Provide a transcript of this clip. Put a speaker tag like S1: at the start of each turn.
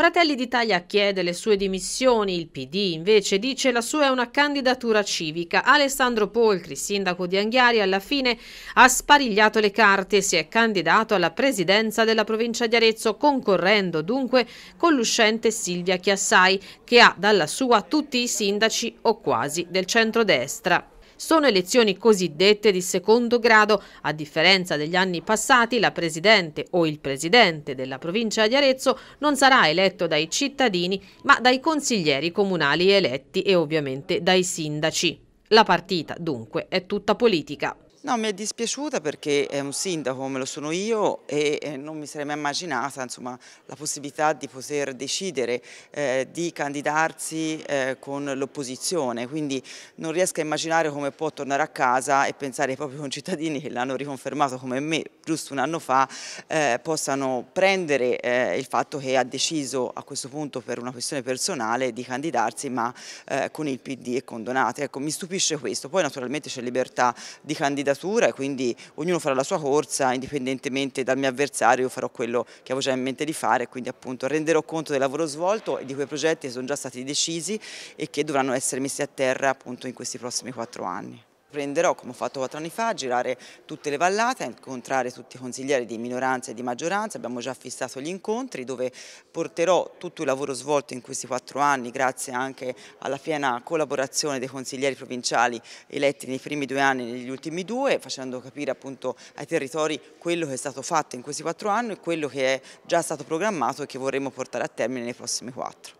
S1: Fratelli d'Italia chiede le sue dimissioni, il PD invece dice la sua è una candidatura civica. Alessandro Poltri, sindaco di Anghiari, alla fine ha sparigliato le carte e si è candidato alla presidenza della provincia di Arezzo, concorrendo dunque con l'uscente Silvia Chiassai, che ha dalla sua tutti i sindaci o quasi del centrodestra. Sono elezioni cosiddette di secondo grado. A differenza degli anni passati, la Presidente o il Presidente della provincia di Arezzo non sarà eletto dai cittadini, ma dai consiglieri comunali eletti e ovviamente dai sindaci. La partita, dunque, è tutta politica.
S2: No, mi è dispiaciuta perché è un sindaco come lo sono io e eh, non mi sarei mai immaginata insomma, la possibilità di poter decidere eh, di candidarsi eh, con l'opposizione, quindi non riesco a immaginare come può tornare a casa e pensare ai propri concittadini che l'hanno riconfermato come me giusto un anno fa eh, possano prendere eh, il fatto che ha deciso a questo punto per una questione personale di candidarsi ma eh, con il PD e con Donate. Ecco, mi stupisce questo, poi naturalmente c'è libertà di candidarsi candidatura e quindi ognuno farà la sua corsa indipendentemente dal mio avversario, io farò quello che avevo già in mente di fare, quindi appunto renderò conto del lavoro svolto e di quei progetti che sono già stati decisi e che dovranno essere messi a terra appunto in questi prossimi quattro anni. Prenderò, come ho fatto quattro anni fa, a girare tutte le vallate, a incontrare tutti i consiglieri di minoranza e di maggioranza, abbiamo già fissato gli incontri dove porterò tutto il lavoro svolto in questi quattro anni grazie anche alla piena collaborazione dei consiglieri provinciali eletti nei primi due anni e negli ultimi due, facendo capire appunto ai territori quello che è stato fatto in questi quattro anni e quello che è già stato programmato e che vorremmo portare a termine nei prossimi quattro.